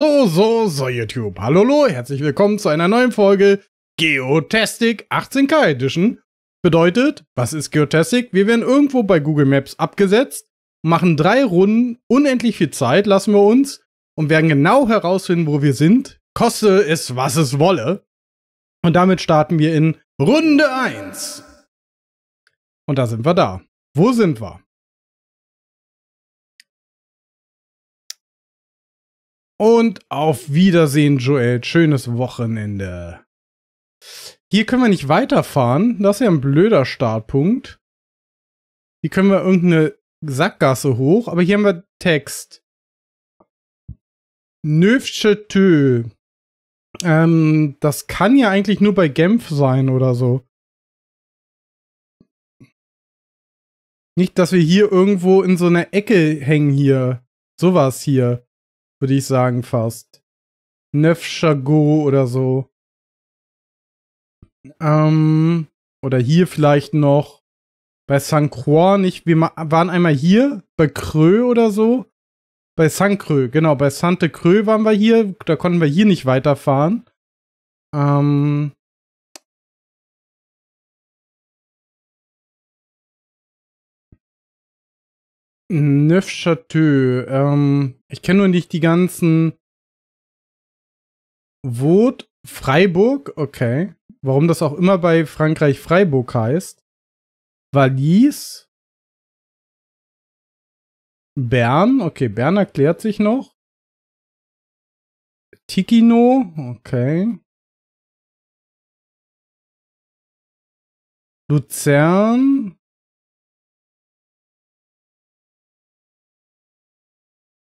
So, so, so, YouTube. Hallo, hallo, herzlich willkommen zu einer neuen Folge Geotastic 18K Edition. Bedeutet, was ist Geotastic? Wir werden irgendwo bei Google Maps abgesetzt, machen drei Runden, unendlich viel Zeit lassen wir uns und werden genau herausfinden, wo wir sind, koste es, was es wolle. Und damit starten wir in Runde 1. Und da sind wir da. Wo sind wir? Und auf Wiedersehen, Joel. Schönes Wochenende. Hier können wir nicht weiterfahren. Das ist ja ein blöder Startpunkt. Hier können wir irgendeine Sackgasse hoch, aber hier haben wir Text. Nöfsche Tö. Ähm, das kann ja eigentlich nur bei Genf sein oder so. Nicht, dass wir hier irgendwo in so einer Ecke hängen hier. Sowas hier würde ich sagen, fast. Nefschago oder so. Ähm, oder hier vielleicht noch. Bei St. Croix nicht. Wir waren einmal hier, bei Creux oder so. Bei St. Creux, genau. Bei Sainte Creux waren wir hier. Da konnten wir hier nicht weiterfahren. Ähm, Neufchateau. Ähm, ich kenne nur nicht die ganzen. Wot, Freiburg, okay. Warum das auch immer bei Frankreich Freiburg heißt. Wallis. Bern, okay, Bern erklärt sich noch. Tikino, okay. Luzern.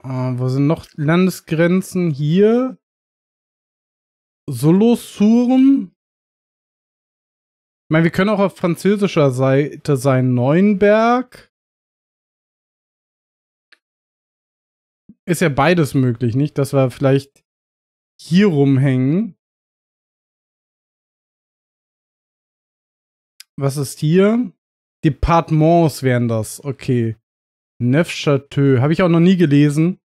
Uh, wo sind noch Landesgrenzen? Hier. Solosurn. Ich meine, wir können auch auf französischer Seite sein. Neuenberg. Ist ja beides möglich, nicht? Dass wir vielleicht hier rumhängen. Was ist hier? Departements wären das. Okay. Neufchateau. Habe ich auch noch nie gelesen.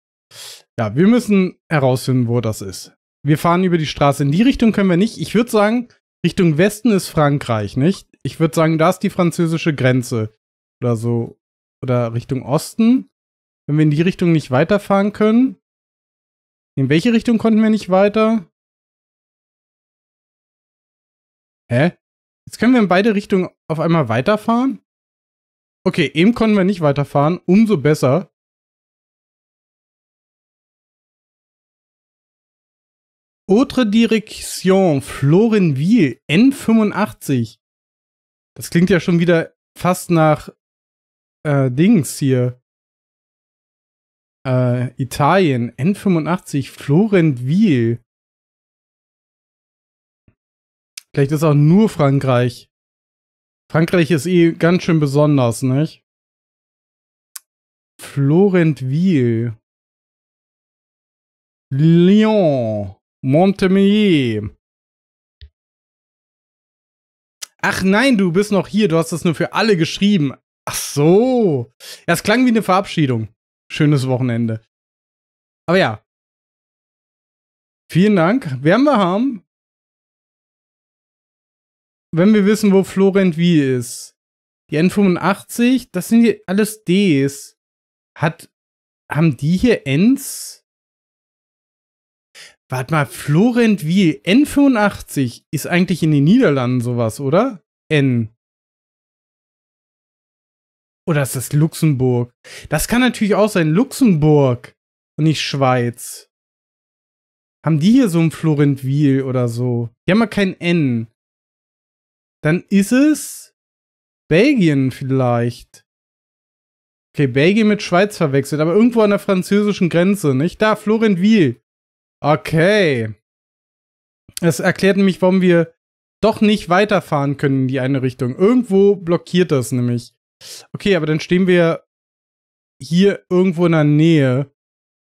Ja, wir müssen herausfinden, wo das ist. Wir fahren über die Straße. In die Richtung können wir nicht. Ich würde sagen, Richtung Westen ist Frankreich, nicht? Ich würde sagen, da ist die französische Grenze. Oder so. Oder Richtung Osten. Wenn wir in die Richtung nicht weiterfahren können. In welche Richtung konnten wir nicht weiter? Hä? Jetzt können wir in beide Richtungen auf einmal weiterfahren? Okay, eben konnten wir nicht weiterfahren. Umso besser. Autre Direction, Florenville, N85. Das klingt ja schon wieder fast nach äh, Dings hier. Äh, Italien, N85, Florentville. Vielleicht ist auch nur Frankreich. Frankreich ist eh ganz schön besonders, nicht? Florentville. Lyon. Montpellier. Ach nein, du bist noch hier. Du hast das nur für alle geschrieben. Ach so. Ja, es klang wie eine Verabschiedung. Schönes Wochenende. Aber ja. Vielen Dank. Werden wir haben wenn wir wissen, wo Florent wie ist, die N85, das sind hier alles Ds. Hat, haben die hier Ns? Warte mal, Florent wie N85 ist eigentlich in den Niederlanden sowas, oder? N. Oder ist das Luxemburg? Das kann natürlich auch sein. Luxemburg und nicht Schweiz. Haben die hier so ein Florentwil oder so? Die haben ja kein N. Dann ist es Belgien vielleicht. Okay, Belgien mit Schweiz verwechselt, aber irgendwo an der französischen Grenze, nicht? Da, Florent Wiel. Okay. Das erklärt nämlich, warum wir doch nicht weiterfahren können in die eine Richtung. Irgendwo blockiert das nämlich. Okay, aber dann stehen wir hier irgendwo in der Nähe.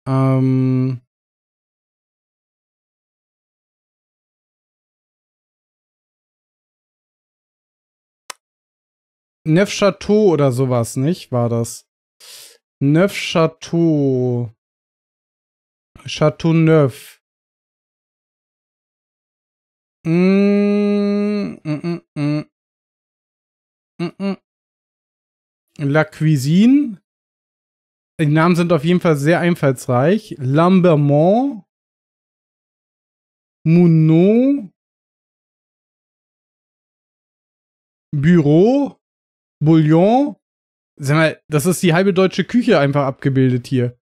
Ähm, Neufchâteau oder sowas, nicht? War das? Neufchâteau. Chateau Neuf. Mm, mm, mm, La Cuisine. Die Namen sind auf jeden Fall sehr einfallsreich. Lambermont. Mounot. Büro. Bouillon. Sag mal, das ist die halbe deutsche Küche einfach abgebildet hier.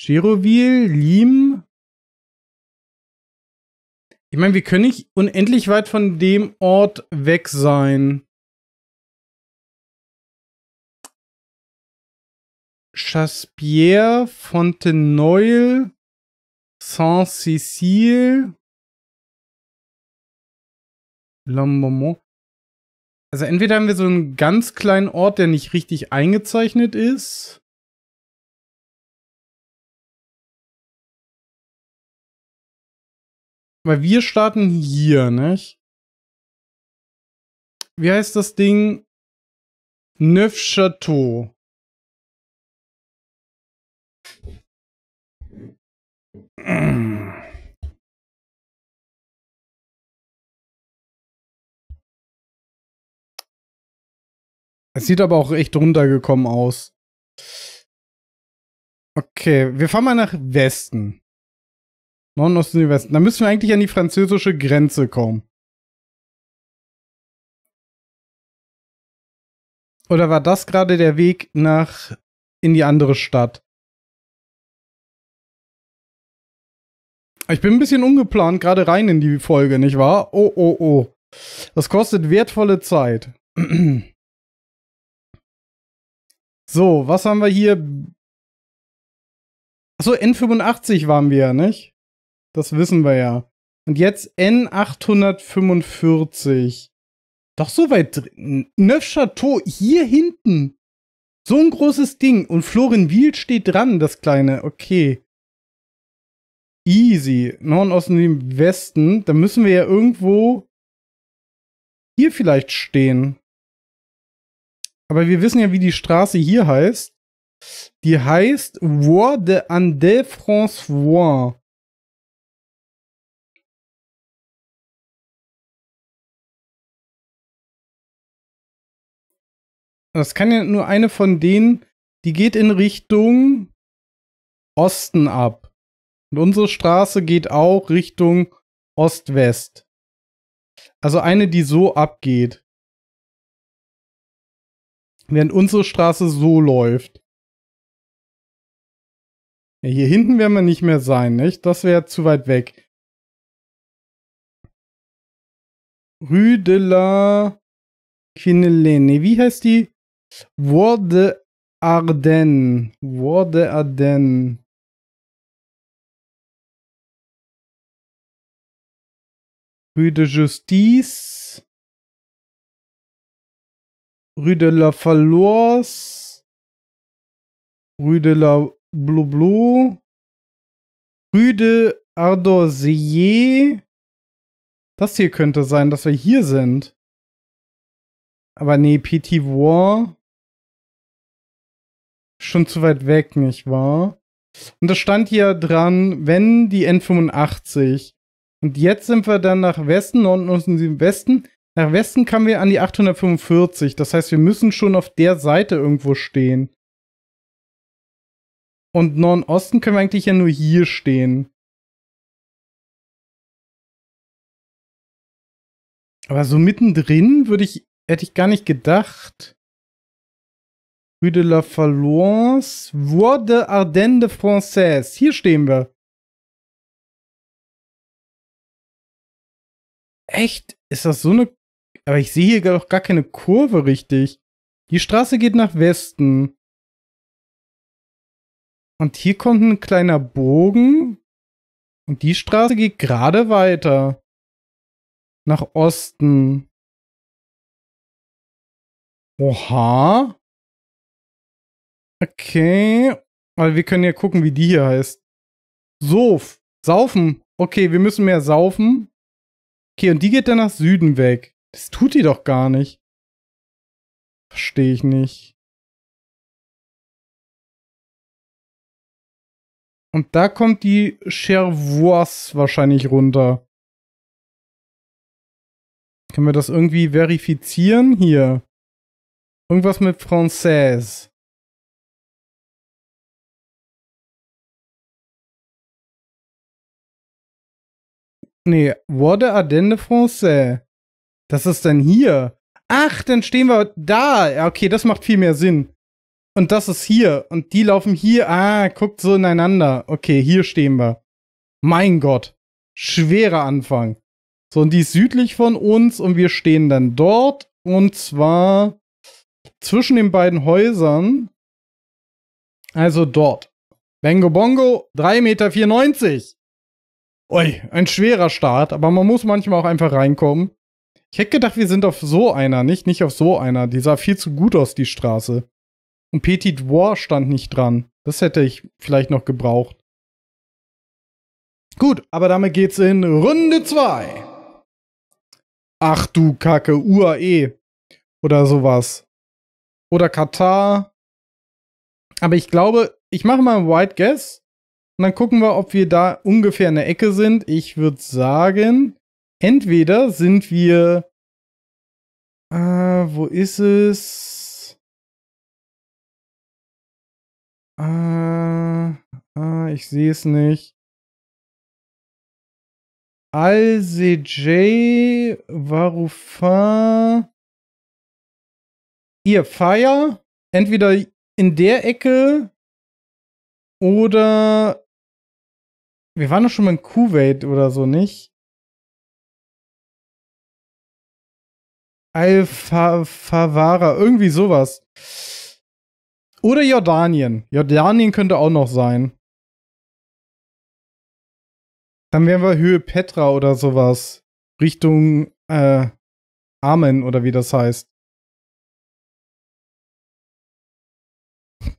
Giroville, Lim. Ich meine, wir können nicht unendlich weit von dem Ort weg sein. Chaspierre, Fontenoy, Saint-Cécile. Lambamont. Also entweder haben wir so einen ganz kleinen Ort, der nicht richtig eingezeichnet ist. Weil wir starten hier, nicht? Wie heißt das Ding? Neuf Chateau. Mm. Es sieht aber auch echt runtergekommen aus. Okay, wir fahren mal nach Westen. Norden, Osten, Westen. Da müssen wir eigentlich an die französische Grenze kommen. Oder war das gerade der Weg nach in die andere Stadt? Ich bin ein bisschen ungeplant gerade rein in die Folge, nicht wahr? Oh, oh, oh. Das kostet wertvolle Zeit. So, was haben wir hier? Achso, N85 waren wir ja, nicht? Das wissen wir ja. Und jetzt N845. Doch so weit drin. Neuf Chateau hier hinten. So ein großes Ding. Und Florin Wiel steht dran, das kleine. Okay. Easy. Norden, Osten, Süden, Westen. Da müssen wir ja irgendwo hier vielleicht stehen. Aber wir wissen ja, wie die Straße hier heißt. Die heißt Voie de Andel François. Das kann ja nur eine von denen, die geht in Richtung Osten ab. Und unsere Straße geht auch Richtung Ost-West. Also eine, die so abgeht während unsere Straße so läuft. Ja, hier hinten werden wir nicht mehr sein, nicht? Das wäre zu weit weg. Rue de la Quinelene. Wie heißt die? Wurde Arden. Wurde Arden. Rue de Justice. Rue de la Falors. Rue de la Blublu, Rue de Ardorsier. Das hier könnte sein, dass wir hier sind. Aber nee, Petit War. Schon zu weit weg, nicht wahr? Und da stand hier dran, wenn die N85. Und jetzt sind wir dann nach Westen, Norden und Süden Westen. Nach Westen kamen wir an die 845. Das heißt, wir müssen schon auf der Seite irgendwo stehen. Und Nordosten können wir eigentlich ja nur hier stehen. Aber so mittendrin würde ich, hätte ich gar nicht gedacht. Rue de la Falance, Voix de Ardennes de Française. Hier stehen wir. Echt? Ist das so eine aber ich sehe hier doch gar keine Kurve richtig. Die Straße geht nach Westen. Und hier kommt ein kleiner Bogen. Und die Straße geht gerade weiter. Nach Osten. Oha. Okay. Weil wir können ja gucken, wie die hier heißt. Sof. Saufen. Okay, wir müssen mehr saufen. Okay, und die geht dann nach Süden weg. Das tut die doch gar nicht. Verstehe ich nicht. Und da kommt die Chervois wahrscheinlich runter. Können wir das irgendwie verifizieren hier? Irgendwas mit Française. Nee, wurde Adende Français. Das ist denn hier. Ach, dann stehen wir da. Ja, okay, das macht viel mehr Sinn. Und das ist hier. Und die laufen hier. Ah, guckt so ineinander. Okay, hier stehen wir. Mein Gott. Schwerer Anfang. So, und die ist südlich von uns und wir stehen dann dort. Und zwar zwischen den beiden Häusern. Also dort. Bengo Bongo, 3,94 Meter. Ui, ein schwerer Start, aber man muss manchmal auch einfach reinkommen. Ich hätte gedacht, wir sind auf so einer, nicht? Nicht auf so einer. Die sah viel zu gut aus, die Straße. Und Petit War stand nicht dran. Das hätte ich vielleicht noch gebraucht. Gut, aber damit geht's in Runde 2. Ach du Kacke, UAE. Oder sowas. Oder Katar. Aber ich glaube, ich mache mal ein White Guess. Und dann gucken wir, ob wir da ungefähr in der Ecke sind. Ich würde sagen, entweder sind wir, äh, wo ist es? Äh, äh, ich sehe es nicht. Al-Sejay, Varufin, ihr Fire, entweder in der Ecke oder wir waren doch schon mal in Kuwait oder so, nicht? Al-Favara, irgendwie sowas. Oder Jordanien. Jordanien könnte auch noch sein. Dann wären wir Höhe Petra oder sowas. Richtung äh, Amen oder wie das heißt.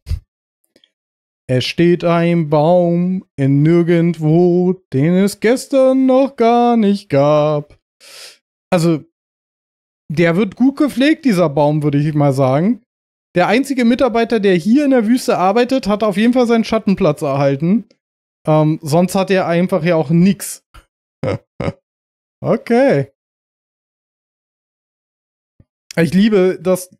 Es steht ein Baum in nirgendwo, den es gestern noch gar nicht gab. Also, der wird gut gepflegt, dieser Baum, würde ich mal sagen. Der einzige Mitarbeiter, der hier in der Wüste arbeitet, hat auf jeden Fall seinen Schattenplatz erhalten. Ähm, sonst hat er einfach ja auch nichts. okay. Ich liebe das.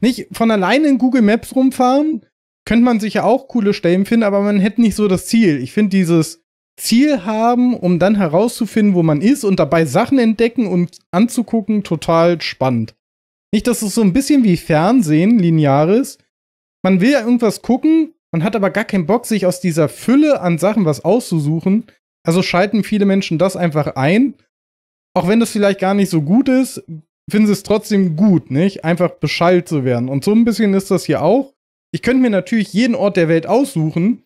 Nicht von alleine in Google Maps rumfahren, könnte man sich ja auch coole Stellen finden, aber man hätte nicht so das Ziel. Ich finde dieses Ziel haben, um dann herauszufinden, wo man ist und dabei Sachen entdecken und anzugucken, total spannend. Nicht, dass es so ein bisschen wie Fernsehen, lineares. Man will ja irgendwas gucken, man hat aber gar keinen Bock, sich aus dieser Fülle an Sachen was auszusuchen. Also schalten viele Menschen das einfach ein. Auch wenn das vielleicht gar nicht so gut ist, finden sie es trotzdem gut, nicht? Einfach Bescheid zu werden. Und so ein bisschen ist das hier auch. Ich könnte mir natürlich jeden Ort der Welt aussuchen,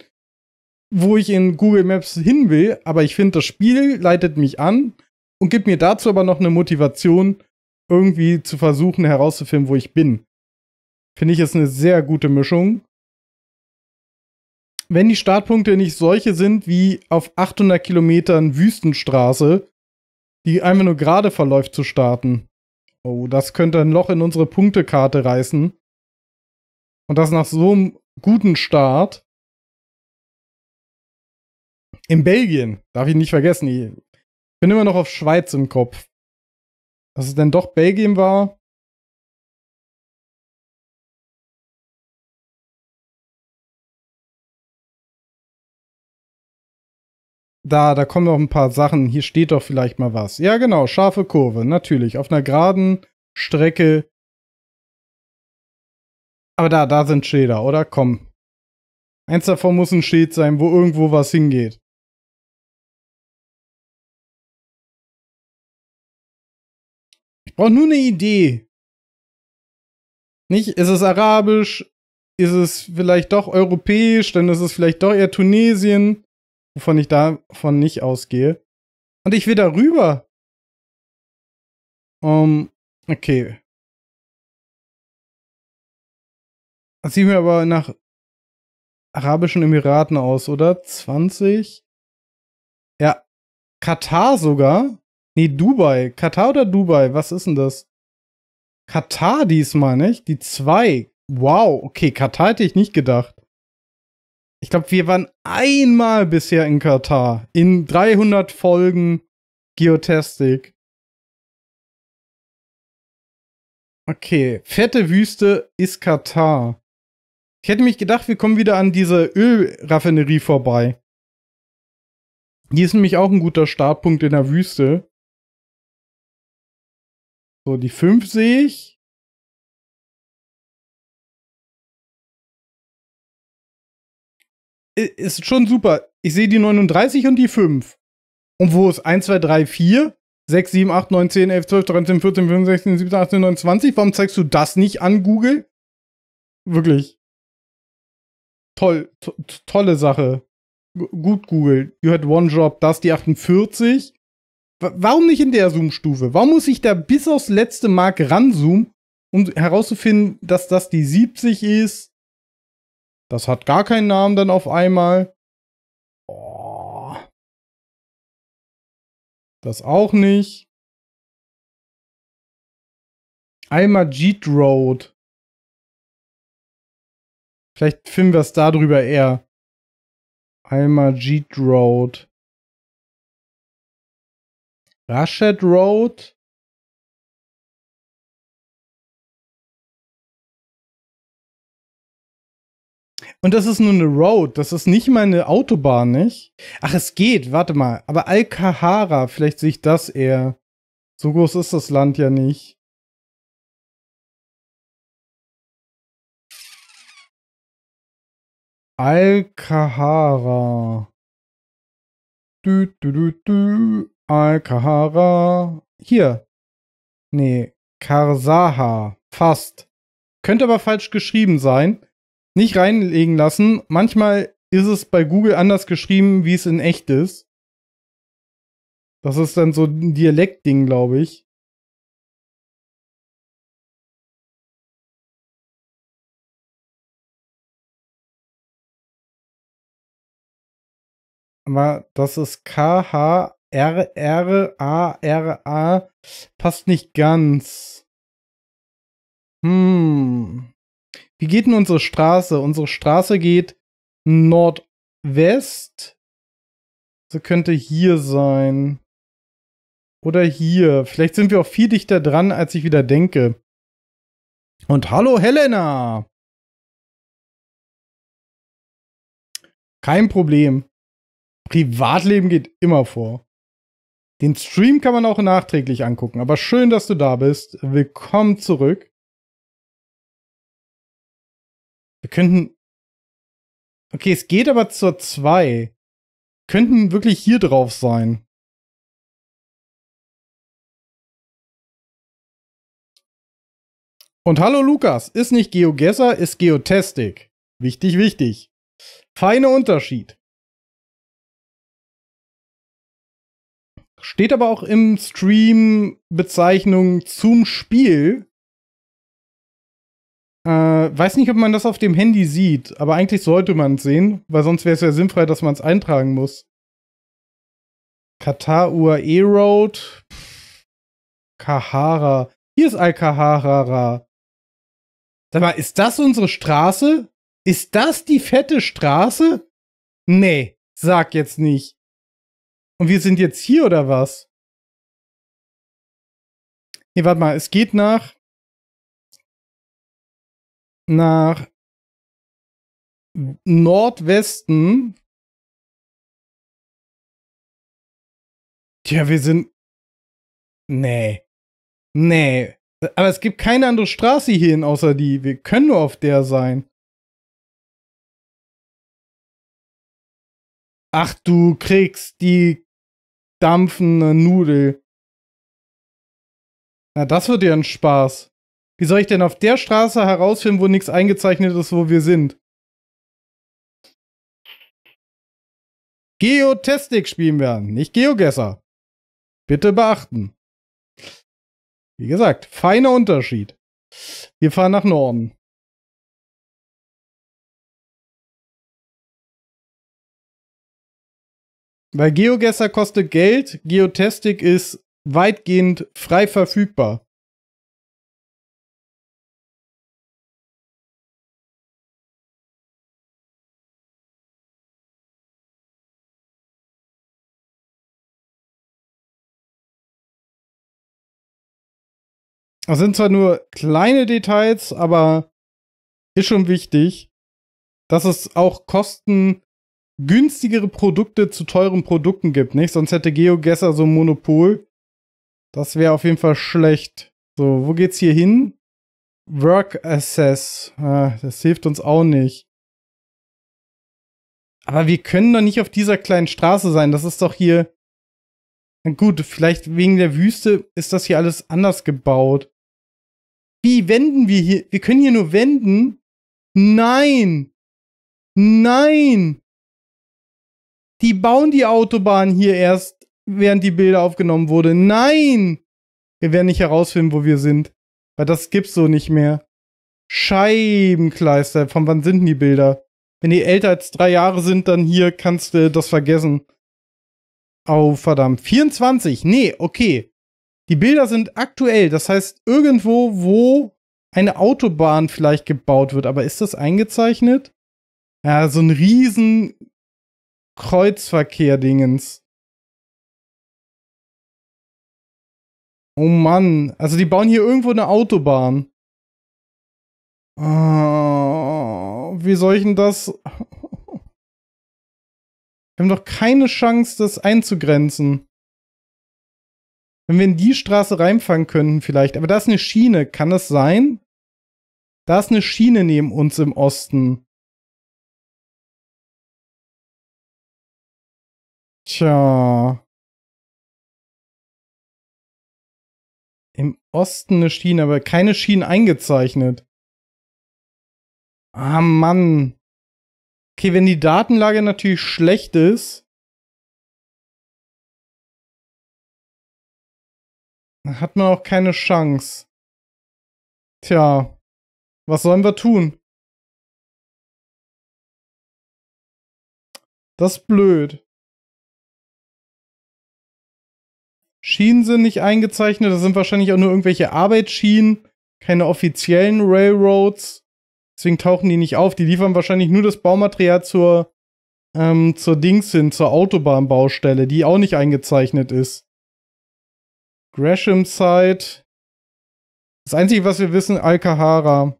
wo ich in Google Maps hin will, aber ich finde, das Spiel leitet mich an und gibt mir dazu aber noch eine Motivation, irgendwie zu versuchen herauszufinden, wo ich bin. Finde ich ist eine sehr gute Mischung. Wenn die Startpunkte nicht solche sind wie auf 800 Kilometern Wüstenstraße, die einfach nur gerade verläuft zu starten. Oh, das könnte ein Loch in unsere Punktekarte reißen. Und das nach so einem guten Start in Belgien. Darf ich nicht vergessen. Ich bin immer noch auf Schweiz im Kopf. Dass es denn doch Belgien war. Da, da kommen noch ein paar Sachen. Hier steht doch vielleicht mal was. Ja, genau, scharfe Kurve, natürlich. Auf einer geraden Strecke. Aber da, da sind Schilder, oder? Komm. Eins davon muss ein Schild sein, wo irgendwo was hingeht. Ich brauche nur eine Idee. Nicht, ist es arabisch? Ist es vielleicht doch europäisch? Dann ist es vielleicht doch eher Tunesien, wovon ich davon nicht ausgehe. Und ich will darüber. Um, okay. Das sieht mir aber nach Arabischen Emiraten aus, oder? 20? Ja, Katar sogar. Nee, Dubai. Katar oder Dubai? Was ist denn das? Katar diesmal, nicht? Die zwei. Wow, okay, Katar hätte ich nicht gedacht. Ich glaube, wir waren einmal bisher in Katar. In 300 Folgen Geotastic. Okay, fette Wüste ist Katar. Ich hätte mich gedacht, wir kommen wieder an diese Ölraffinerie vorbei. Die ist nämlich auch ein guter Startpunkt in der Wüste. So, die 5 sehe ich. Ist schon super. Ich sehe die 39 und die 5. Und wo ist 1, 2, 3, 4, 6, 7, 8, 9, 10, 11, 12, 13, 14, 15, 16, 17, 18, 19, 20? Warum zeigst du das nicht an Google? Wirklich. Toll, to tolle Sache. G gut, Google. You had one job. Das die 48. Warum nicht in der Zoom-Stufe? Warum muss ich da bis aufs letzte Mark ranzoomen, um herauszufinden, dass das die 70 ist? Das hat gar keinen Namen dann auf einmal. Oh. Das auch nicht. Einmal Jeet Road. Vielleicht finden wir es darüber eher. Einmal Jeet Road. Rashed Road. Und das ist nur eine Road, das ist nicht mal eine Autobahn, nicht? Ach, es geht, warte mal. Aber Al-Kahara, vielleicht sehe ich das eher. So groß ist das Land ja nicht. Alcahara. Du, du, du, du. Alkahara. Hier. Nee, Karsaha. Fast. Könnte aber falsch geschrieben sein. Nicht reinlegen lassen. Manchmal ist es bei Google anders geschrieben, wie es in echt ist. Das ist dann so ein Dialektding, glaube ich. Aber das ist K-H R, R, A, R, A passt nicht ganz. Hm. Wie geht denn unsere Straße? Unsere Straße geht Nordwest. So könnte hier sein. Oder hier. Vielleicht sind wir auch viel dichter dran, als ich wieder denke. Und hallo Helena! Kein Problem. Privatleben geht immer vor. Den Stream kann man auch nachträglich angucken, aber schön, dass du da bist. Willkommen zurück. Wir könnten. Okay, es geht aber zur 2. Könnten wirklich hier drauf sein. Und hallo Lukas, ist nicht GeoGesser, ist Geotastic. Wichtig, wichtig. Feiner Unterschied. Steht aber auch im Stream Bezeichnung zum Spiel. Äh, weiß nicht, ob man das auf dem Handy sieht, aber eigentlich sollte man es sehen, weil sonst wäre es ja sinnfrei, dass man es eintragen muss. Katar UAE Road. Kahara. Hier ist Al-Kahara. Sag mal, ist das unsere Straße? Ist das die fette Straße? Nee, sag jetzt nicht. Und wir sind jetzt hier oder was? Nee, warte mal, es geht nach. Nach Nordwesten. Tja, wir sind. Nee. Nee. Aber es gibt keine andere Straße hierhin außer die. Wir können nur auf der sein. Ach, du kriegst die dampfende Nudel. Na, das wird ja ein Spaß. Wie soll ich denn auf der Straße herausfinden, wo nichts eingezeichnet ist, wo wir sind? Geotastik spielen wir nicht Geogesser. Bitte beachten. Wie gesagt, feiner Unterschied. Wir fahren nach Norden. Weil GeoGesser kostet Geld, Geotastic ist weitgehend frei verfügbar. Das sind zwar nur kleine Details, aber ist schon wichtig, dass es auch Kosten günstigere Produkte zu teuren Produkten gibt, nicht? Sonst hätte GeoGesser so ein Monopol. Das wäre auf jeden Fall schlecht. So, wo geht's hier hin? Work Assess. Ah, das hilft uns auch nicht. Aber wir können doch nicht auf dieser kleinen Straße sein. Das ist doch hier. Na Gut, vielleicht wegen der Wüste ist das hier alles anders gebaut. Wie wenden wir hier? Wir können hier nur wenden. Nein! Nein! die bauen die Autobahn hier erst, während die Bilder aufgenommen wurden. Nein! Wir werden nicht herausfinden, wo wir sind. Weil das gibt's so nicht mehr. Scheibenkleister, von wann sind denn die Bilder? Wenn die älter als drei Jahre sind, dann hier kannst du das vergessen. Oh, verdammt. 24. Nee, okay. Die Bilder sind aktuell. Das heißt, irgendwo, wo eine Autobahn vielleicht gebaut wird. Aber ist das eingezeichnet? Ja, so ein riesen Kreuzverkehr-Dingens. Oh Mann. Also die bauen hier irgendwo eine Autobahn. Oh, wie soll ich denn das... Wir haben doch keine Chance, das einzugrenzen. Wenn wir in die Straße reinfahren könnten vielleicht. Aber da ist eine Schiene. Kann das sein? Da ist eine Schiene neben uns im Osten. Tja. Im Osten eine Schiene, aber keine Schienen eingezeichnet. Ah, Mann. Okay, wenn die Datenlage natürlich schlecht ist, dann hat man auch keine Chance. Tja, was sollen wir tun? Das ist blöd. Schienen sind nicht eingezeichnet. Das sind wahrscheinlich auch nur irgendwelche Arbeitsschienen, keine offiziellen Railroads. Deswegen tauchen die nicht auf. Die liefern wahrscheinlich nur das Baumaterial zur, ähm, zur Dings hin, zur Autobahnbaustelle, die auch nicht eingezeichnet ist. Gresham Site. Das Einzige, was wir wissen, Alkahara.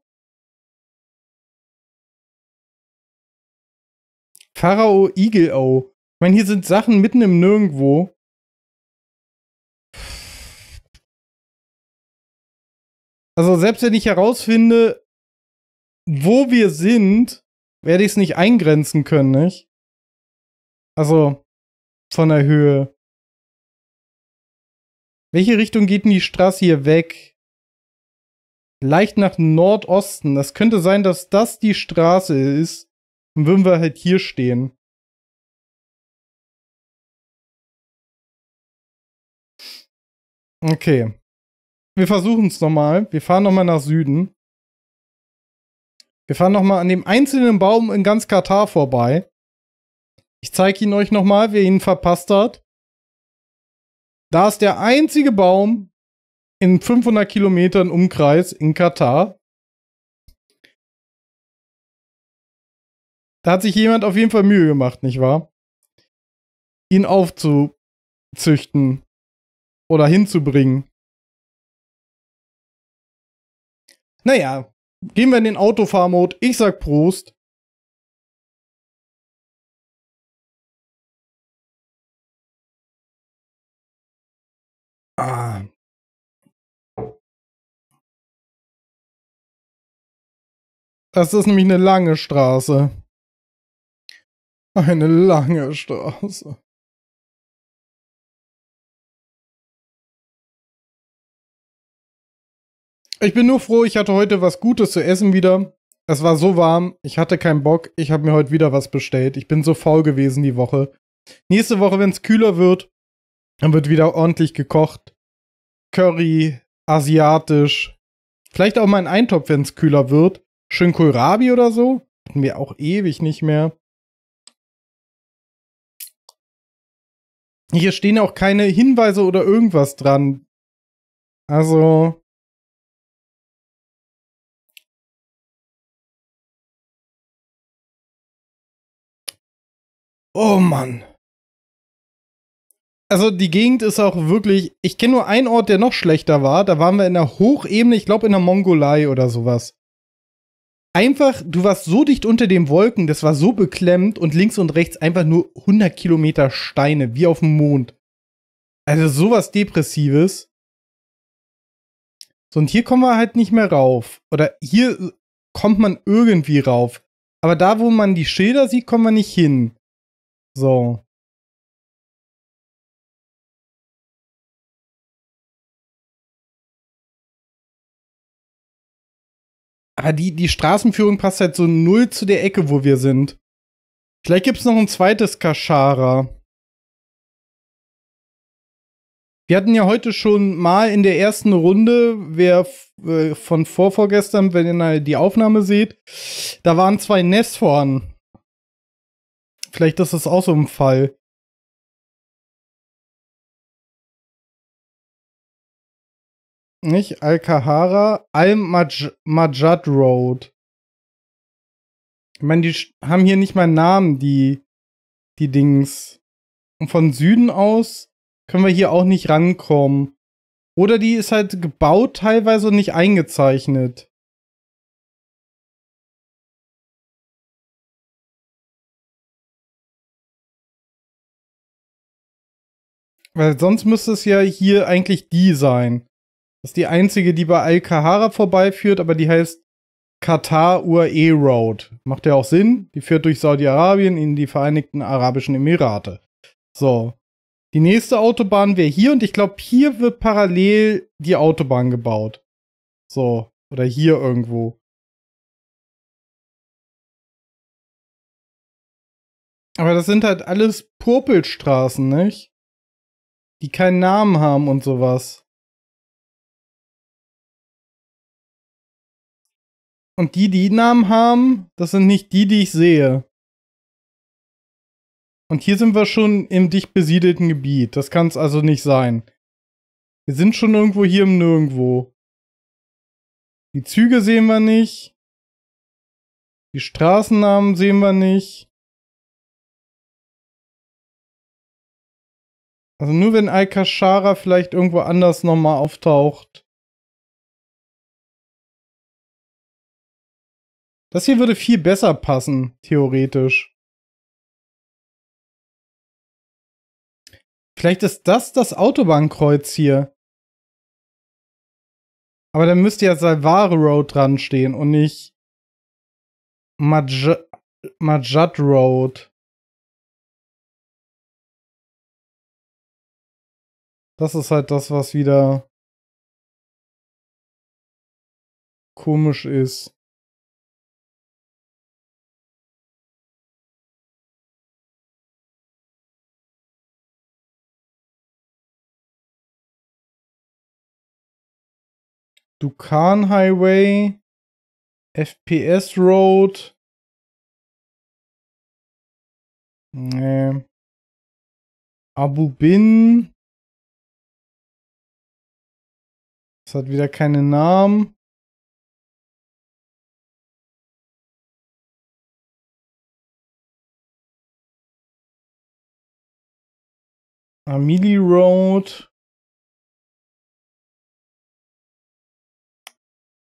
Pharao Eagle O. Ich meine, hier sind Sachen mitten im Nirgendwo. Also selbst wenn ich herausfinde, wo wir sind, werde ich es nicht eingrenzen können, nicht? Also von der Höhe. Welche Richtung geht denn die Straße hier weg? Leicht nach Nordosten. Das könnte sein, dass das die Straße ist. Dann würden wir halt hier stehen. Okay wir versuchen es nochmal. Wir fahren nochmal nach Süden. Wir fahren nochmal an dem einzelnen Baum in ganz Katar vorbei. Ich zeige ihn euch nochmal, wer ihn verpasst hat. Da ist der einzige Baum in 500 Kilometern Umkreis in Katar. Da hat sich jemand auf jeden Fall Mühe gemacht, nicht wahr? Ihn aufzuzüchten oder hinzubringen. Naja, gehen wir in den Autofahrmodus. Ich sag Prost. Ah. Das ist nämlich eine lange Straße. Eine lange Straße. Ich bin nur froh, ich hatte heute was Gutes zu essen wieder. Es war so warm, ich hatte keinen Bock. Ich habe mir heute wieder was bestellt. Ich bin so faul gewesen die Woche. Nächste Woche, wenn es kühler wird, dann wird wieder ordentlich gekocht. Curry, asiatisch. Vielleicht auch mal ein Eintopf, wenn es kühler wird. Schön Kohlrabi oder so. Hatten wir auch ewig nicht mehr. Hier stehen auch keine Hinweise oder irgendwas dran. Also, Oh Mann. Also die Gegend ist auch wirklich. Ich kenne nur einen Ort, der noch schlechter war. Da waren wir in der Hochebene, ich glaube in der Mongolei oder sowas. Einfach, du warst so dicht unter den Wolken, das war so beklemmt und links und rechts einfach nur 100 Kilometer Steine, wie auf dem Mond. Also sowas Depressives. So, und hier kommen wir halt nicht mehr rauf. Oder hier kommt man irgendwie rauf. Aber da, wo man die Schilder sieht, kommen wir nicht hin. So. Aber die, die Straßenführung passt halt so null zu der Ecke, wo wir sind. Vielleicht gibt es noch ein zweites Kaschara. Wir hatten ja heute schon mal in der ersten Runde, wer äh, von vorvorgestern, wenn ihr die Aufnahme seht, da waren zwei Nesthorn vielleicht ist das auch so ein Fall. Nicht? Al-Kahara, Al-Majad Road. Ich meine, die haben hier nicht mal einen Namen, die, die Dings. Und von Süden aus können wir hier auch nicht rankommen. Oder die ist halt gebaut teilweise und nicht eingezeichnet. Weil sonst müsste es ja hier eigentlich die sein. Das ist die einzige, die bei Al-Kahara vorbeiführt, aber die heißt Katar UAE Road. Macht ja auch Sinn. Die führt durch Saudi-Arabien in die Vereinigten Arabischen Emirate. So. Die nächste Autobahn wäre hier und ich glaube, hier wird parallel die Autobahn gebaut. So. Oder hier irgendwo. Aber das sind halt alles Purpelstraßen, nicht? die keinen Namen haben und sowas. Und die, die Namen haben, das sind nicht die, die ich sehe. Und hier sind wir schon im dicht besiedelten Gebiet. Das kann es also nicht sein. Wir sind schon irgendwo hier im Nirgendwo. Die Züge sehen wir nicht. Die Straßennamen sehen wir nicht. Also nur wenn Alcashara vielleicht irgendwo anders nochmal auftaucht. Das hier würde viel besser passen, theoretisch. Vielleicht ist das das Autobahnkreuz hier. Aber dann müsste ja Salvare Road dran stehen und nicht Majad Road. Das ist halt das, was wieder komisch ist. Dukan Highway, FPS Road. Nee. Abu Bin. Es hat wieder keinen Namen. Amili Road.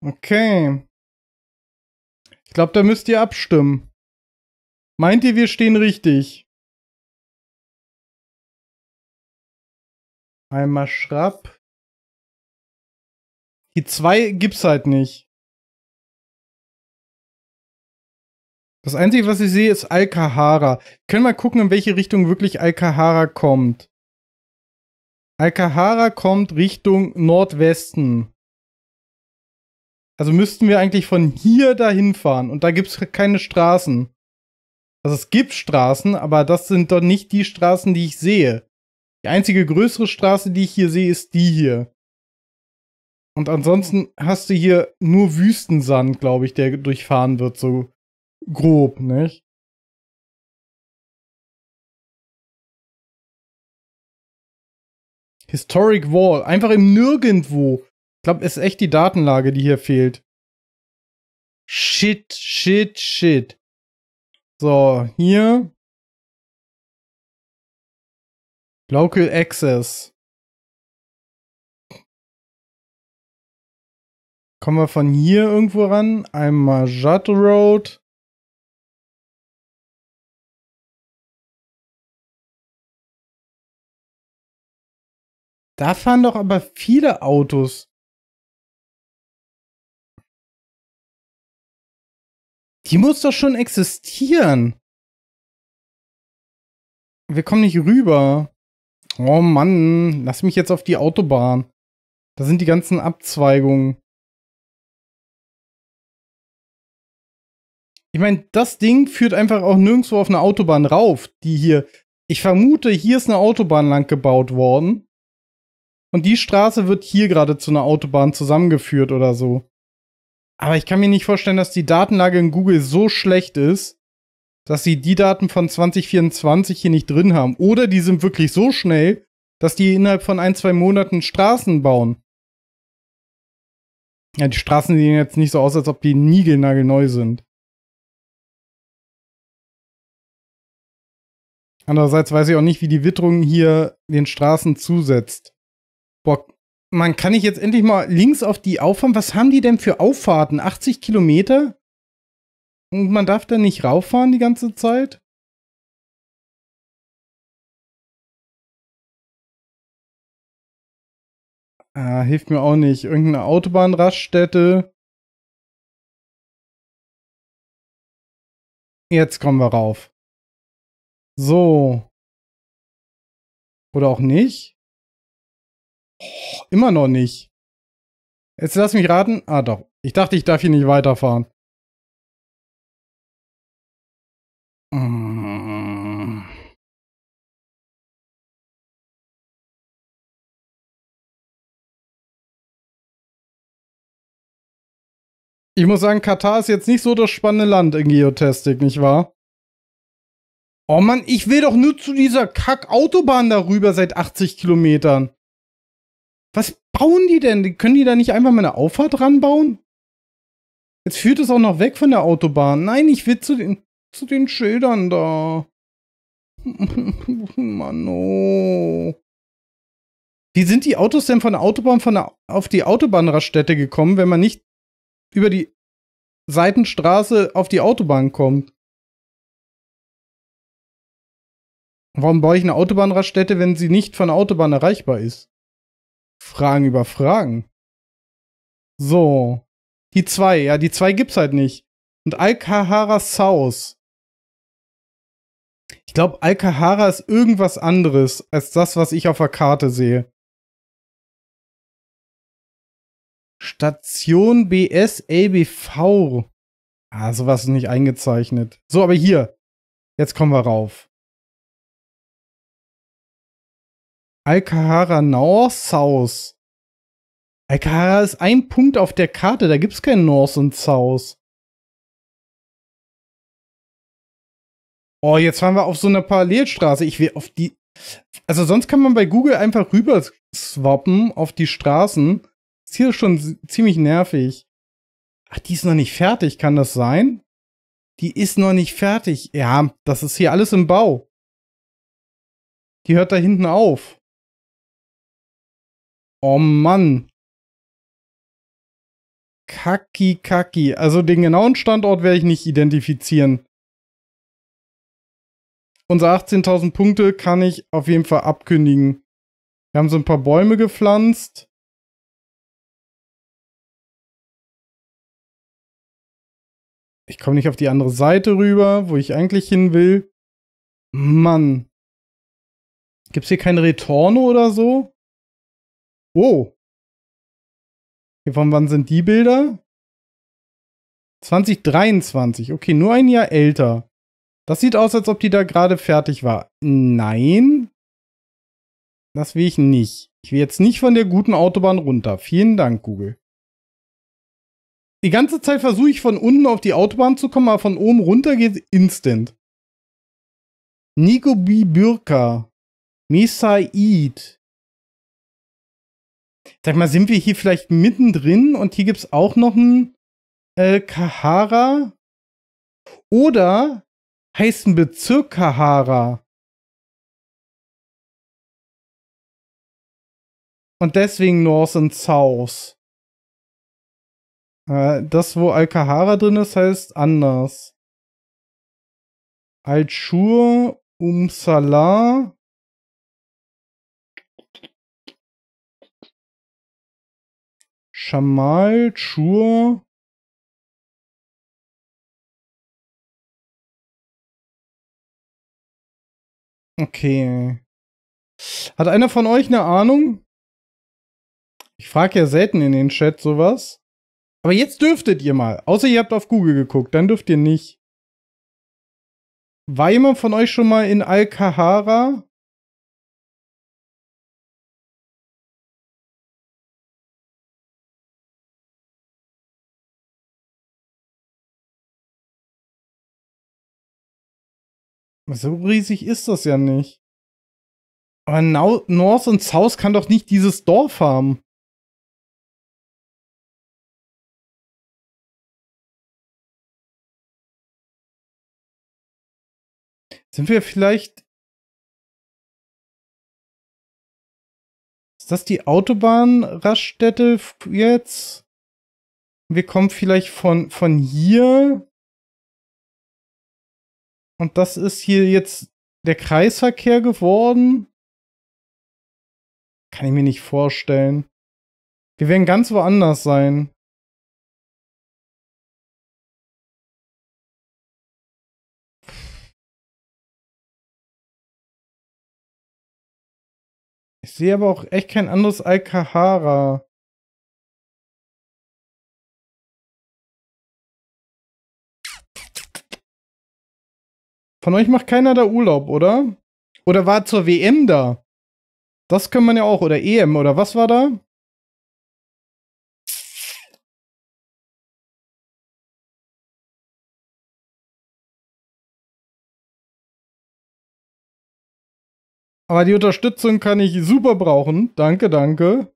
Okay. Ich glaube, da müsst ihr abstimmen. Meint ihr, wir stehen richtig? Einmal Schrapp. Die zwei gibt's halt nicht. Das Einzige, was ich sehe, ist Alcahara. Können mal gucken, in welche Richtung wirklich Alcahara kommt. Alcahara kommt Richtung Nordwesten. Also müssten wir eigentlich von hier dahin fahren. Und da gibt's keine Straßen. Also es gibt Straßen, aber das sind doch nicht die Straßen, die ich sehe. Die einzige größere Straße, die ich hier sehe, ist die hier. Und ansonsten hast du hier nur Wüstensand, glaube ich, der durchfahren wird, so grob, nicht? Historic Wall, einfach im Nirgendwo. Ich glaube, es ist echt die Datenlage, die hier fehlt. Shit, shit, shit. So, hier. Local Access. Kommen wir von hier irgendwo ran? Einmal Judd Road. Da fahren doch aber viele Autos. Die muss doch schon existieren. Wir kommen nicht rüber. Oh Mann, lass mich jetzt auf die Autobahn. Da sind die ganzen Abzweigungen. Ich meine, das Ding führt einfach auch nirgendwo auf eine Autobahn rauf, die hier. Ich vermute, hier ist eine Autobahn lang gebaut worden. Und die Straße wird hier gerade zu einer Autobahn zusammengeführt oder so. Aber ich kann mir nicht vorstellen, dass die Datenlage in Google so schlecht ist, dass sie die Daten von 2024 hier nicht drin haben. Oder die sind wirklich so schnell, dass die innerhalb von ein, zwei Monaten Straßen bauen. Ja, die Straßen sehen jetzt nicht so aus, als ob die niegelnagelneu sind. Andererseits weiß ich auch nicht, wie die Witterung hier den Straßen zusetzt. Boah, man kann ich jetzt endlich mal links auf die Auffahrt. Was haben die denn für Auffahrten? 80 Kilometer? Und man darf da nicht rauffahren die ganze Zeit? Ah, hilft mir auch nicht. Irgendeine Autobahnraststätte. Jetzt kommen wir rauf. So. Oder auch nicht? Oh, immer noch nicht. Jetzt lass mich raten. Ah doch. Ich dachte, ich darf hier nicht weiterfahren. Ich muss sagen, Katar ist jetzt nicht so das spannende Land in Geotestik, nicht wahr? Oh Mann, ich will doch nur zu dieser Kack-Autobahn darüber seit 80 Kilometern. Was bauen die denn? Können die da nicht einfach mal eine Auffahrt ranbauen? Jetzt führt es auch noch weg von der Autobahn. Nein, ich will zu den, zu den Schildern da. Mann, oh. Wie sind die Autos denn von der Autobahn von der, auf die Autobahnraststätte gekommen, wenn man nicht über die Seitenstraße auf die Autobahn kommt? Warum baue ich eine Autobahnraststätte, wenn sie nicht von der Autobahn erreichbar ist? Fragen über Fragen. So. Die zwei, ja, die zwei gibt's halt nicht. Und Alcahara South. Ich glaube, Alcahara ist irgendwas anderes als das, was ich auf der Karte sehe. Station BS LBV. Ah, sowas ist nicht eingezeichnet. So, aber hier. Jetzt kommen wir rauf. Alcahara North South. Alcahara ist ein Punkt auf der Karte, da gibt's kein North und South. Oh, jetzt fahren wir auf so einer Parallelstraße. Ich will auf die. Also sonst kann man bei Google einfach rüber swappen auf die Straßen. ist hier schon ziemlich nervig. Ach, die ist noch nicht fertig, kann das sein? Die ist noch nicht fertig. Ja, das ist hier alles im Bau. Die hört da hinten auf. Oh Mann. Kaki Kaki. Also den genauen Standort werde ich nicht identifizieren. Unsere 18.000 Punkte kann ich auf jeden Fall abkündigen. Wir haben so ein paar Bäume gepflanzt. Ich komme nicht auf die andere Seite rüber, wo ich eigentlich hin will. Mann. Gibt es hier keine Retorno oder so? Oh. von wann sind die Bilder? 2023. Okay, nur ein Jahr älter. Das sieht aus, als ob die da gerade fertig war. Nein. Das will ich nicht. Ich will jetzt nicht von der guten Autobahn runter. Vielen Dank, Google. Die ganze Zeit versuche ich von unten auf die Autobahn zu kommen, aber von oben runter geht instant. Nico B. Bürka. Mesaid sag mal, sind wir hier vielleicht mittendrin und hier gibt es auch noch ein äh, Kahara? Oder heißt ein Bezirk Kahara? Und deswegen North and South. Äh, das, wo Al-Kahara drin ist, heißt anders. Al-Shur, Umsalah, Schamal Chur. Okay. Hat einer von euch eine Ahnung? Ich frage ja selten in den Chat sowas. Aber jetzt dürftet ihr mal. Außer ihr habt auf Google geguckt, dann dürft ihr nicht. War jemand von euch schon mal in Al-Kahara? So riesig ist das ja nicht. Aber Now North und South kann doch nicht dieses Dorf haben. Sind wir vielleicht. Ist das die Autobahnraststätte jetzt? Wir kommen vielleicht von, von hier und das ist hier jetzt der Kreisverkehr geworden. Kann ich mir nicht vorstellen. Wir werden ganz woanders sein. Ich sehe aber auch echt kein anderes Alcahara. Von euch macht keiner da Urlaub, oder? Oder war zur WM da? Das kann man ja auch. Oder EM, oder was war da? Aber die Unterstützung kann ich super brauchen. Danke, danke.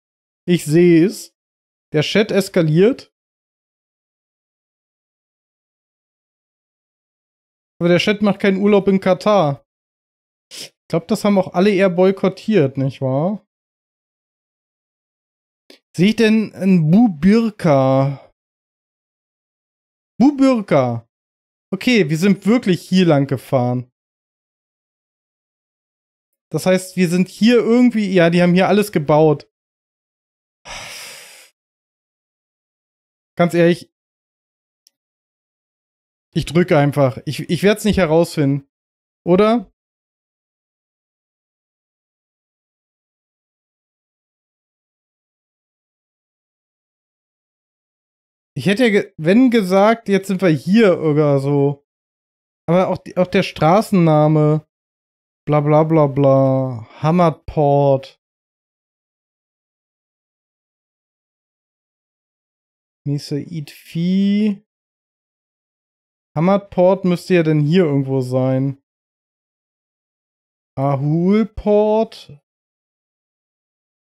Ich sehe es. Der Chat eskaliert. Aber der Chat macht keinen Urlaub in Katar. Ich glaube, das haben auch alle eher boykottiert, nicht wahr? Sehe ich denn ein Bubirka? Bubirka. Okay, wir sind wirklich hier lang gefahren. Das heißt, wir sind hier irgendwie, ja, die haben hier alles gebaut. Ganz ehrlich, ich drücke einfach. Ich, ich werde es nicht herausfinden. Oder? Ich hätte ja, wenn gesagt, jetzt sind wir hier oder so. Aber auch, die, auch der Straßenname. Bla bla bla bla. Hammerport. Mesa Eat Vieh. Hammerport müsste ja denn hier irgendwo sein. Ahulport.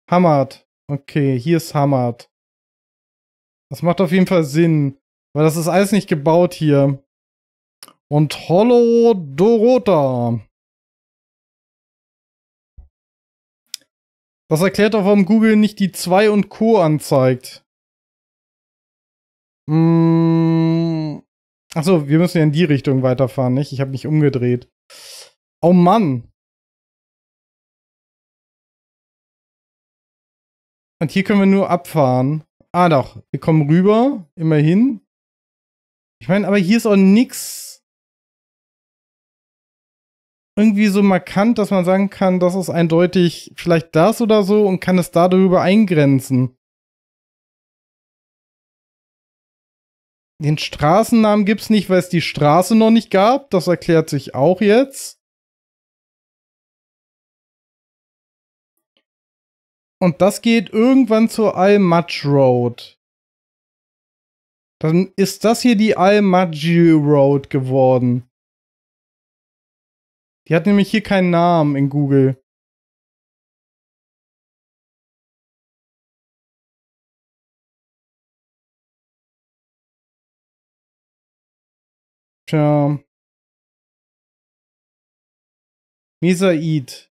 Hammert. Okay, hier ist Hammert. Das macht auf jeden Fall Sinn. Weil das ist alles nicht gebaut hier. Und Hollow Dorota. Das erklärt auch, warum Google nicht die 2 und Co. anzeigt. Mmh. Achso, wir müssen ja in die Richtung weiterfahren, nicht? Ich habe mich umgedreht. Oh Mann. Und hier können wir nur abfahren. Ah doch, wir kommen rüber, immerhin. Ich meine, aber hier ist auch nichts irgendwie so markant, dass man sagen kann, das ist eindeutig vielleicht das oder so und kann es darüber eingrenzen. Den Straßennamen gibt's nicht, weil es die Straße noch nicht gab. Das erklärt sich auch jetzt. Und das geht irgendwann zur Al-Maj Road. Dann ist das hier die Al-Maji Road geworden. Die hat nämlich hier keinen Namen in Google. Tja. Mesaid.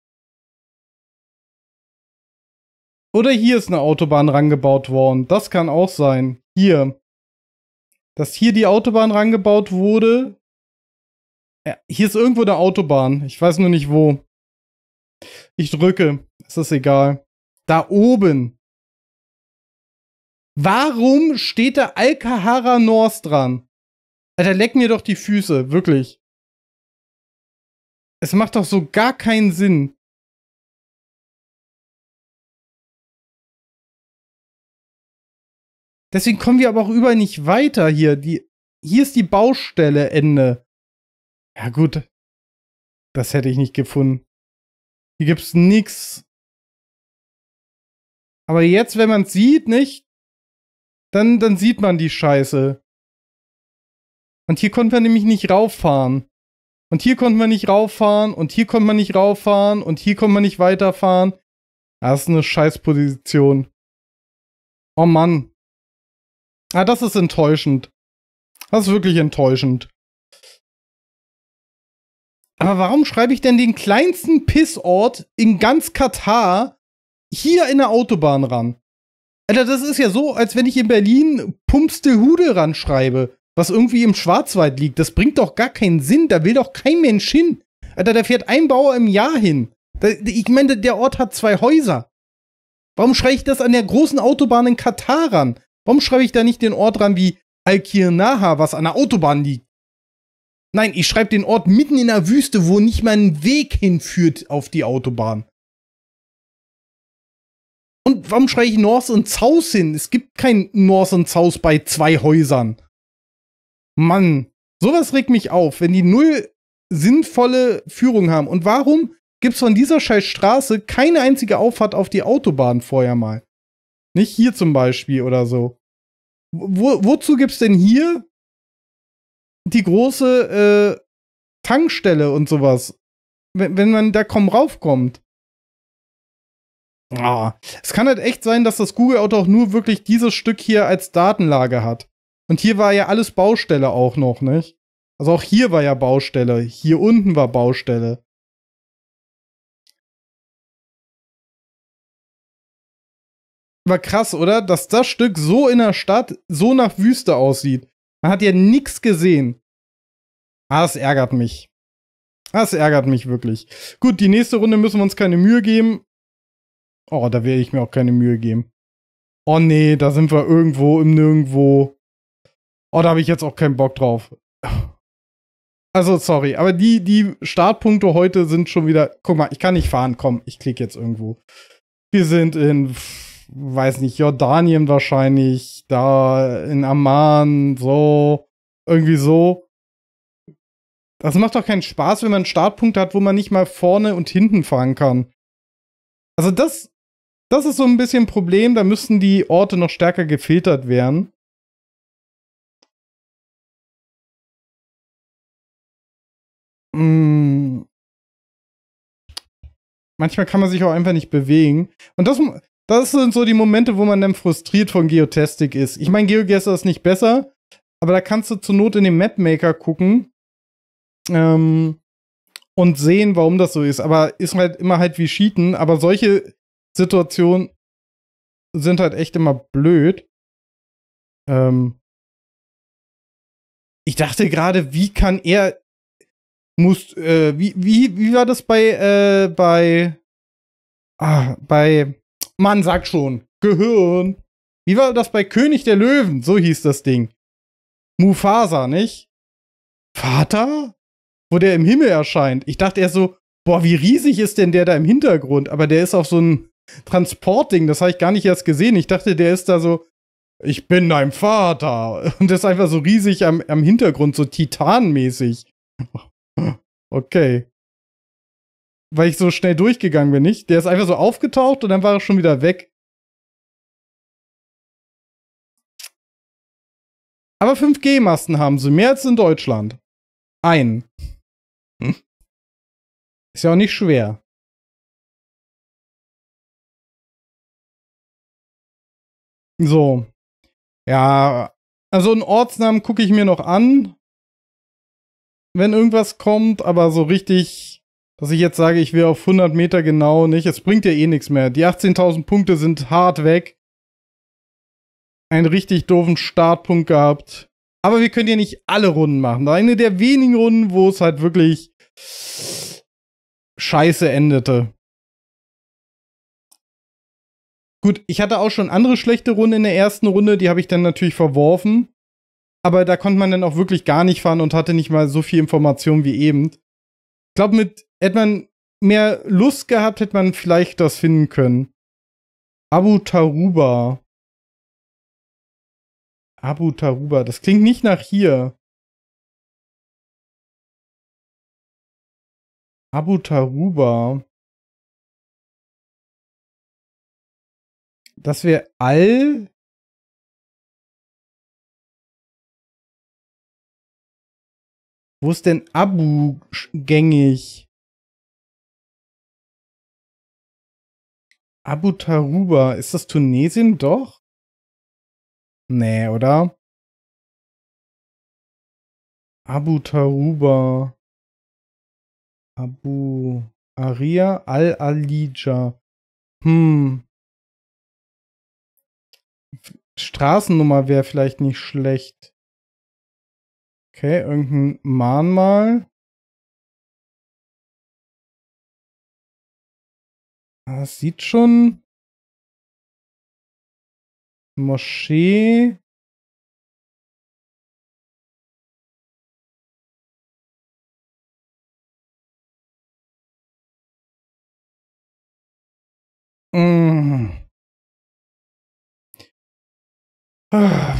Oder hier ist eine Autobahn rangebaut worden. Das kann auch sein. Hier. Dass hier die Autobahn rangebaut wurde. Ja, hier ist irgendwo eine Autobahn. Ich weiß nur nicht wo. Ich drücke. Es ist egal. Da oben. Warum steht da Alcahara North dran? Alter, leck mir doch die Füße, wirklich. Es macht doch so gar keinen Sinn. Deswegen kommen wir aber auch überall nicht weiter hier. Die, hier ist die Baustelle Ende. Ja gut, das hätte ich nicht gefunden. Hier gibt's nix. Aber jetzt, wenn man sieht, nicht, dann, dann sieht man die Scheiße. Und hier konnten wir nämlich nicht rauffahren. Und hier konnten wir nicht rauffahren. Und hier konnten wir nicht rauffahren. Und hier konnten wir nicht weiterfahren. Das ist eine Scheißposition. Oh Mann. Ah, das ist enttäuschend. Das ist wirklich enttäuschend. Aber warum schreibe ich denn den kleinsten Pissort in ganz Katar hier in der Autobahn ran? Alter, das ist ja so, als wenn ich in Berlin Pumpstelhude ranschreibe was irgendwie im Schwarzwald liegt. Das bringt doch gar keinen Sinn. Da will doch kein Mensch hin. Alter, da fährt ein Bauer im Jahr hin. Da, ich meine, der Ort hat zwei Häuser. Warum schreibe ich das an der großen Autobahn in Katar ran? Warum schreibe ich da nicht den Ort ran wie Al-Kirnaha, was an der Autobahn liegt? Nein, ich schreibe den Ort mitten in der Wüste, wo nicht mal ein Weg hinführt auf die Autobahn. Und warum schreibe ich North und South hin? Es gibt kein North und South bei zwei Häusern. Mann, sowas regt mich auf, wenn die null sinnvolle Führung haben. Und warum gibt es von dieser scheiß Straße keine einzige Auffahrt auf die Autobahn vorher mal? Nicht hier zum Beispiel oder so. Wo, wozu es denn hier die große äh, Tankstelle und sowas? Wenn, wenn man da kaum raufkommt. Ah, es kann halt echt sein, dass das Google-Auto auch nur wirklich dieses Stück hier als Datenlage hat. Und hier war ja alles Baustelle auch noch, nicht? Also auch hier war ja Baustelle. Hier unten war Baustelle. War krass, oder? Dass das Stück so in der Stadt, so nach Wüste aussieht. Man hat ja nichts gesehen. Ah, es ärgert mich. Das ärgert mich wirklich. Gut, die nächste Runde müssen wir uns keine Mühe geben. Oh, da werde ich mir auch keine Mühe geben. Oh nee, da sind wir irgendwo im Nirgendwo oh, da habe ich jetzt auch keinen Bock drauf. Also sorry, aber die, die Startpunkte heute sind schon wieder, guck mal, ich kann nicht fahren, komm, ich klicke jetzt irgendwo. Wir sind in, weiß nicht, Jordanien wahrscheinlich, da in Amman, so, irgendwie so. Das macht doch keinen Spaß, wenn man Startpunkte hat, wo man nicht mal vorne und hinten fahren kann. Also das, das ist so ein bisschen ein Problem, da müssten die Orte noch stärker gefiltert werden. Mm. manchmal kann man sich auch einfach nicht bewegen. Und das, das sind so die Momente, wo man dann frustriert von Geotastic ist. Ich meine, GeoGuessr ist nicht besser, aber da kannst du zur Not in den Mapmaker gucken ähm, und sehen, warum das so ist. Aber ist halt immer halt wie Cheaten. Aber solche Situationen sind halt echt immer blöd. Ähm, ich dachte gerade, wie kann er musst, äh, wie, wie, wie war das bei, äh, bei, ah, bei, man sagt schon, Gehirn. Wie war das bei König der Löwen? So hieß das Ding. Mufasa, nicht? Vater? Wo der im Himmel erscheint. Ich dachte erst so, boah, wie riesig ist denn der da im Hintergrund? Aber der ist auf so ein Transportding, das habe ich gar nicht erst gesehen. Ich dachte, der ist da so, ich bin dein Vater. Und das ist einfach so riesig am, am Hintergrund, so titanmäßig. okay. Weil ich so schnell durchgegangen bin, nicht? Der ist einfach so aufgetaucht und dann war er schon wieder weg. Aber 5G-Masten haben sie, mehr als in Deutschland. Ein. Hm? Ist ja auch nicht schwer. So. Ja, also einen Ortsnamen gucke ich mir noch an wenn irgendwas kommt, aber so richtig, dass ich jetzt sage, ich will auf 100 Meter genau nicht. Es bringt ja eh nichts mehr. Die 18.000 Punkte sind hart weg. Einen richtig doofen Startpunkt gehabt. Aber wir können ja nicht alle Runden machen. Eine der wenigen Runden, wo es halt wirklich scheiße endete. Gut, ich hatte auch schon andere schlechte Runden in der ersten Runde, die habe ich dann natürlich verworfen aber da konnte man dann auch wirklich gar nicht fahren und hatte nicht mal so viel Information wie eben. Ich glaube, mit hätte man mehr Lust gehabt, hätte man vielleicht das finden können. Abu Taruba. Abu Taruba, das klingt nicht nach hier. Abu Taruba. Das wäre Al Wo ist denn Abu gängig? Abu Taruba, ist das Tunesien doch? Nee, oder? Abu Taruba. Abu Aria al-Alija. Hm. Straßennummer wäre vielleicht nicht schlecht. Okay, irgendein Mahnmal. Ah, das sieht schon. Moschee. Mm. Ah,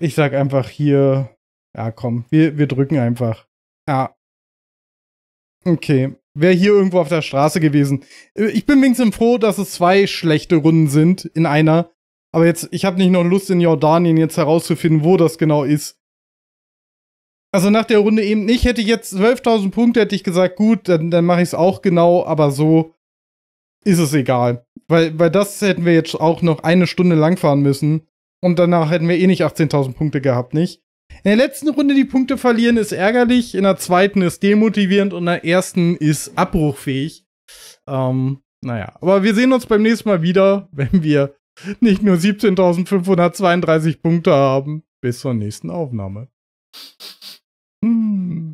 ich sag einfach hier ja, komm, wir, wir drücken einfach. Ja. Okay. Wäre hier irgendwo auf der Straße gewesen. Äh, ich bin wenigstens froh, dass es zwei schlechte Runden sind in einer. Aber jetzt, ich habe nicht noch Lust in Jordanien jetzt herauszufinden, wo das genau ist. Also nach der Runde eben nicht. Hätte ich jetzt 12.000 Punkte, hätte ich gesagt, gut, dann, dann mache ich es auch genau. Aber so ist es egal. Weil, weil das hätten wir jetzt auch noch eine Stunde lang fahren müssen. Und danach hätten wir eh nicht 18.000 Punkte gehabt, nicht? In der letzten Runde die Punkte verlieren ist ärgerlich, in der zweiten ist demotivierend und in der ersten ist abbruchfähig. Ähm, naja, aber wir sehen uns beim nächsten Mal wieder, wenn wir nicht nur 17.532 Punkte haben. Bis zur nächsten Aufnahme. Hm.